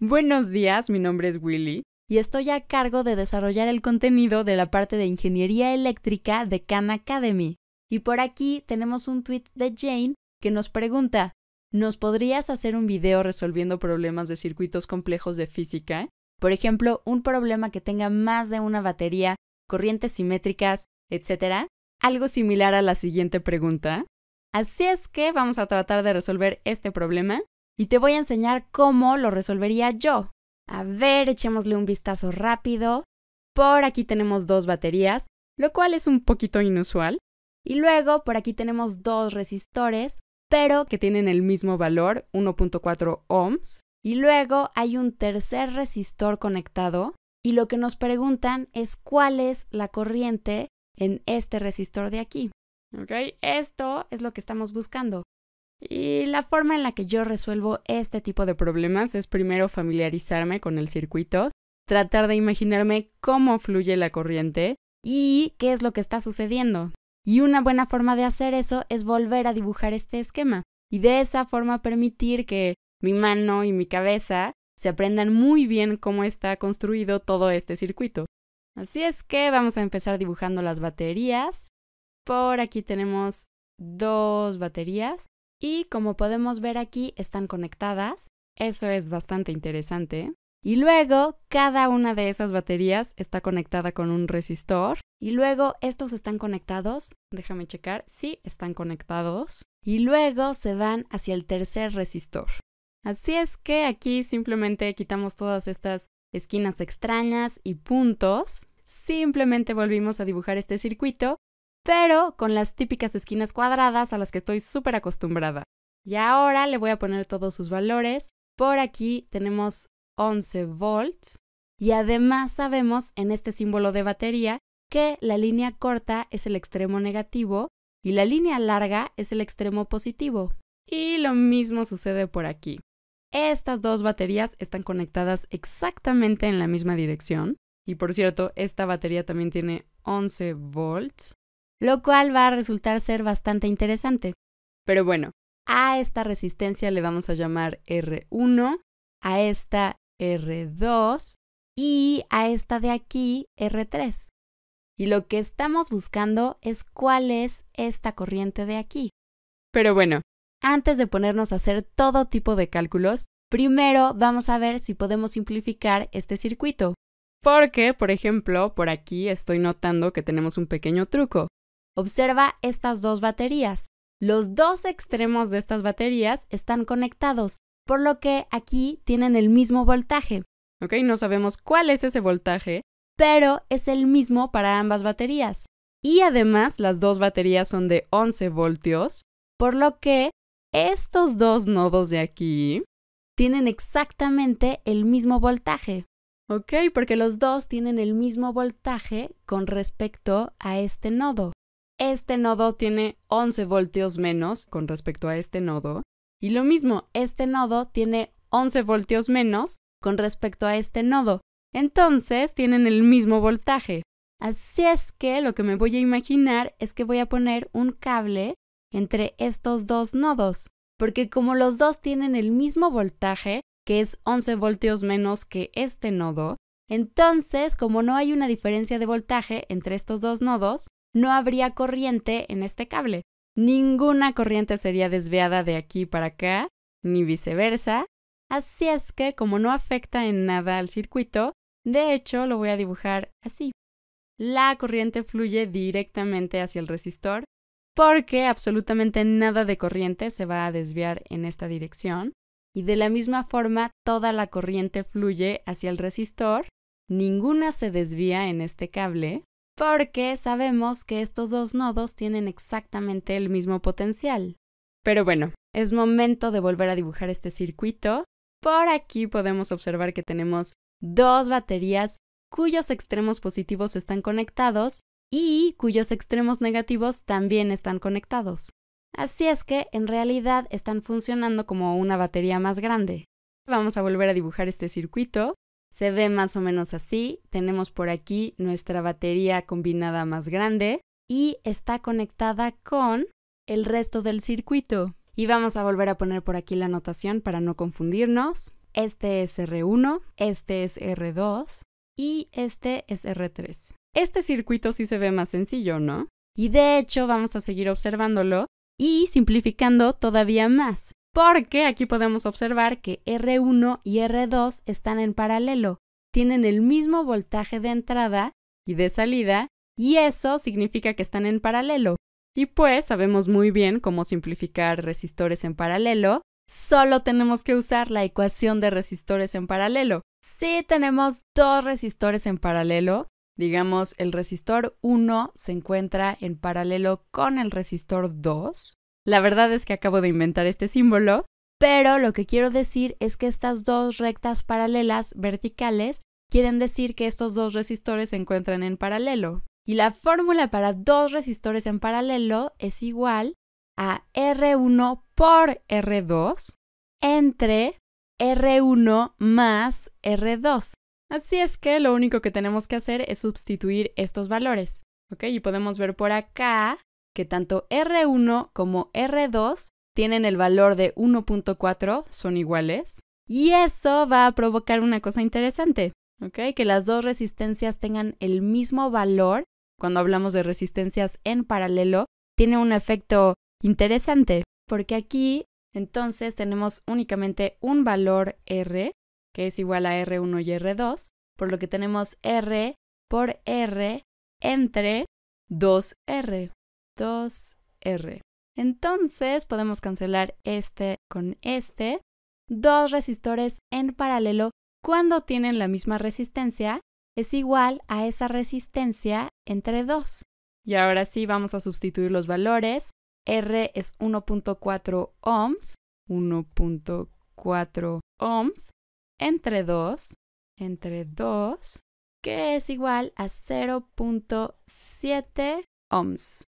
Buenos días, mi nombre es Willy. Y estoy a cargo de desarrollar el contenido de la parte de ingeniería eléctrica de Khan Academy. Y por aquí tenemos un tweet de Jane que nos pregunta: ¿Nos podrías hacer un video resolviendo problemas de circuitos complejos de física? Por ejemplo, un problema que tenga más de una batería, corrientes simétricas, etc. Algo similar a la siguiente pregunta. Así es que vamos a tratar de resolver este problema y te voy a enseñar cómo lo resolvería yo. A ver, echémosle un vistazo rápido. Por aquí tenemos dos baterías, lo cual es un poquito inusual. Y luego por aquí tenemos dos resistores, pero que tienen el mismo valor, 1.4 ohms. Y luego hay un tercer resistor conectado. Y lo que nos preguntan es cuál es la corriente en este resistor de aquí. ¿Ok? Esto es lo que estamos buscando. Y la forma en la que yo resuelvo este tipo de problemas es primero familiarizarme con el circuito, tratar de imaginarme cómo fluye la corriente y qué es lo que está sucediendo. Y una buena forma de hacer eso es volver a dibujar este esquema y de esa forma permitir que mi mano y mi cabeza se aprendan muy bien cómo está construido todo este circuito. Así es que vamos a empezar dibujando las baterías. Por aquí tenemos dos baterías. Y como podemos ver aquí, están conectadas. Eso es bastante interesante. Y luego, cada una de esas baterías está conectada con un resistor. Y luego, estos están conectados. Déjame checar. Sí, están conectados. Y luego se van hacia el tercer resistor. Así es que aquí simplemente quitamos todas estas esquinas extrañas y puntos. Simplemente volvimos a dibujar este circuito pero con las típicas esquinas cuadradas a las que estoy súper acostumbrada. Y ahora le voy a poner todos sus valores. Por aquí tenemos 11 volts y además sabemos en este símbolo de batería que la línea corta es el extremo negativo y la línea larga es el extremo positivo. Y lo mismo sucede por aquí. Estas dos baterías están conectadas exactamente en la misma dirección. Y por cierto, esta batería también tiene 11 volts lo cual va a resultar ser bastante interesante. Pero bueno, a esta resistencia le vamos a llamar R1, a esta R2 y a esta de aquí R3. Y lo que estamos buscando es cuál es esta corriente de aquí. Pero bueno, antes de ponernos a hacer todo tipo de cálculos, primero vamos a ver si podemos simplificar este circuito. Porque, por ejemplo, por aquí estoy notando que tenemos un pequeño truco. Observa estas dos baterías. Los dos extremos de estas baterías están conectados, por lo que aquí tienen el mismo voltaje. ¿Ok? No sabemos cuál es ese voltaje, pero es el mismo para ambas baterías. Y además las dos baterías son de 11 voltios, por lo que estos dos nodos de aquí tienen exactamente el mismo voltaje. ¿Ok? Porque los dos tienen el mismo voltaje con respecto a este nodo. Este nodo tiene 11 voltios menos con respecto a este nodo. Y lo mismo, este nodo tiene 11 voltios menos con respecto a este nodo. Entonces tienen el mismo voltaje. Así es que lo que me voy a imaginar es que voy a poner un cable entre estos dos nodos, porque como los dos tienen el mismo voltaje, que es 11 voltios menos que este nodo, entonces como no hay una diferencia de voltaje entre estos dos nodos, no habría corriente en este cable. Ninguna corriente sería desviada de aquí para acá, ni viceversa. Así es que, como no afecta en nada al circuito, de hecho lo voy a dibujar así. La corriente fluye directamente hacia el resistor porque absolutamente nada de corriente se va a desviar en esta dirección. Y de la misma forma, toda la corriente fluye hacia el resistor, ninguna se desvía en este cable, porque sabemos que estos dos nodos tienen exactamente el mismo potencial. Pero bueno, es momento de volver a dibujar este circuito. Por aquí podemos observar que tenemos dos baterías cuyos extremos positivos están conectados y cuyos extremos negativos también están conectados. Así es que en realidad están funcionando como una batería más grande. Vamos a volver a dibujar este circuito se ve más o menos así. Tenemos por aquí nuestra batería combinada más grande y está conectada con el resto del circuito. Y vamos a volver a poner por aquí la notación para no confundirnos. Este es R1, este es R2 y este es R3. Este circuito sí se ve más sencillo, ¿no? Y de hecho vamos a seguir observándolo y simplificando todavía más porque aquí podemos observar que R1 y R2 están en paralelo, tienen el mismo voltaje de entrada y de salida, y eso significa que están en paralelo. Y pues sabemos muy bien cómo simplificar resistores en paralelo, solo tenemos que usar la ecuación de resistores en paralelo. Si tenemos dos resistores en paralelo, digamos el resistor 1 se encuentra en paralelo con el resistor 2, la verdad es que acabo de inventar este símbolo, pero lo que quiero decir es que estas dos rectas paralelas verticales quieren decir que estos dos resistores se encuentran en paralelo. Y la fórmula para dos resistores en paralelo es igual a R1 por R2 entre R1 más R2. Así es que lo único que tenemos que hacer es sustituir estos valores. ¿Ok? Y podemos ver por acá que tanto R1 como R2 tienen el valor de 1.4, son iguales, y eso va a provocar una cosa interesante, ¿ok? Que las dos resistencias tengan el mismo valor, cuando hablamos de resistencias en paralelo, tiene un efecto interesante, porque aquí entonces tenemos únicamente un valor R, que es igual a R1 y R2, por lo que tenemos R por R entre 2R. 2R. Entonces podemos cancelar este con este. Dos resistores en paralelo cuando tienen la misma resistencia es igual a esa resistencia entre 2. Y ahora sí vamos a sustituir los valores. R es 1.4 ohms, 1.4 ohms, entre 2, entre 2, que es igual a 0.7 ohms.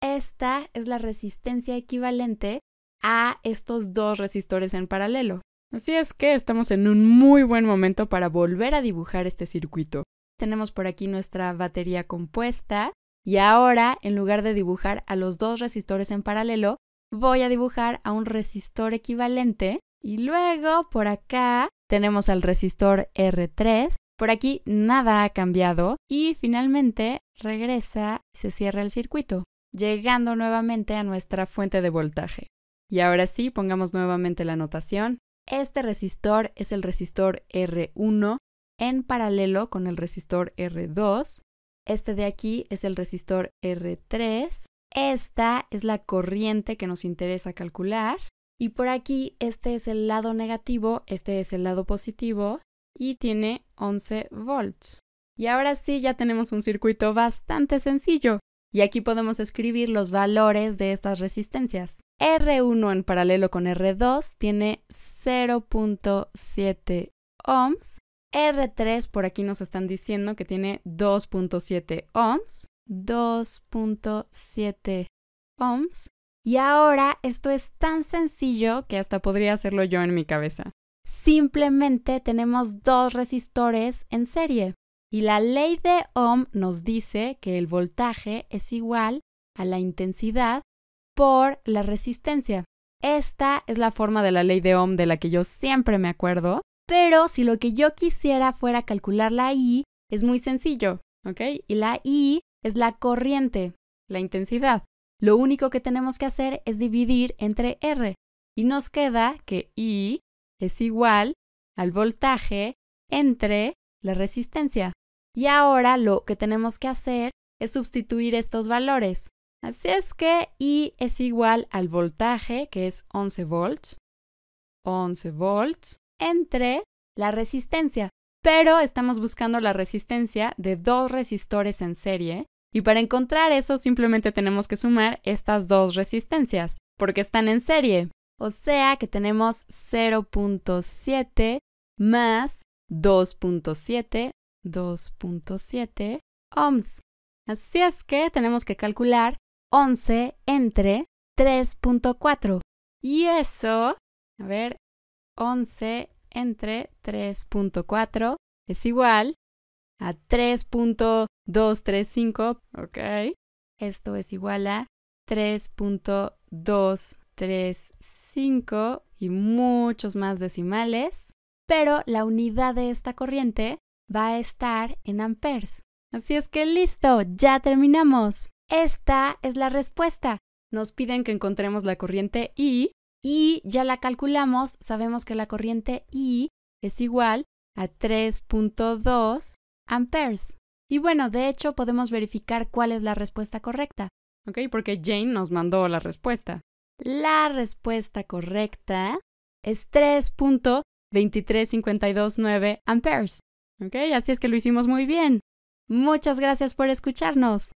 Esta es la resistencia equivalente a estos dos resistores en paralelo. Así es que estamos en un muy buen momento para volver a dibujar este circuito. Tenemos por aquí nuestra batería compuesta y ahora, en lugar de dibujar a los dos resistores en paralelo, voy a dibujar a un resistor equivalente y luego por acá tenemos al resistor R3. Por aquí nada ha cambiado y finalmente regresa y se cierra el circuito llegando nuevamente a nuestra fuente de voltaje. Y ahora sí, pongamos nuevamente la notación, Este resistor es el resistor R1 en paralelo con el resistor R2. Este de aquí es el resistor R3. Esta es la corriente que nos interesa calcular. Y por aquí, este es el lado negativo, este es el lado positivo y tiene 11 volts. Y ahora sí, ya tenemos un circuito bastante sencillo. Y aquí podemos escribir los valores de estas resistencias. R1 en paralelo con R2 tiene 0.7 ohms. R3 por aquí nos están diciendo que tiene 2.7 ohms. 2.7 ohms. Y ahora esto es tan sencillo que hasta podría hacerlo yo en mi cabeza. Simplemente tenemos dos resistores en serie. Y la ley de Ohm nos dice que el voltaje es igual a la intensidad por la resistencia. Esta es la forma de la ley de Ohm de la que yo siempre me acuerdo, pero si lo que yo quisiera fuera calcular la I, es muy sencillo, ¿ok? Y la I es la corriente, la intensidad. Lo único que tenemos que hacer es dividir entre R y nos queda que I es igual al voltaje entre la resistencia. Y ahora lo que tenemos que hacer es sustituir estos valores. Así es que I es igual al voltaje, que es 11 volts, 11 volts, entre la resistencia. Pero estamos buscando la resistencia de dos resistores en serie, y para encontrar eso simplemente tenemos que sumar estas dos resistencias, porque están en serie. O sea que tenemos 0.7 más 2.7 2.7 ohms. Así es que tenemos que calcular 11 entre 3.4. Y eso, a ver, 11 entre 3.4 es igual a 3.235, ¿ok? Esto es igual a 3.235 y muchos más decimales, pero la unidad de esta corriente va a estar en amperes. Así es que listo, ya terminamos. Esta es la respuesta. Nos piden que encontremos la corriente I y ya la calculamos. Sabemos que la corriente I es igual a 3.2 amperes. Y bueno, de hecho podemos verificar cuál es la respuesta correcta. ¿Ok? Porque Jane nos mandó la respuesta. La respuesta correcta es 3.23529 amperes. ¿Ok? Así es que lo hicimos muy bien. Muchas gracias por escucharnos.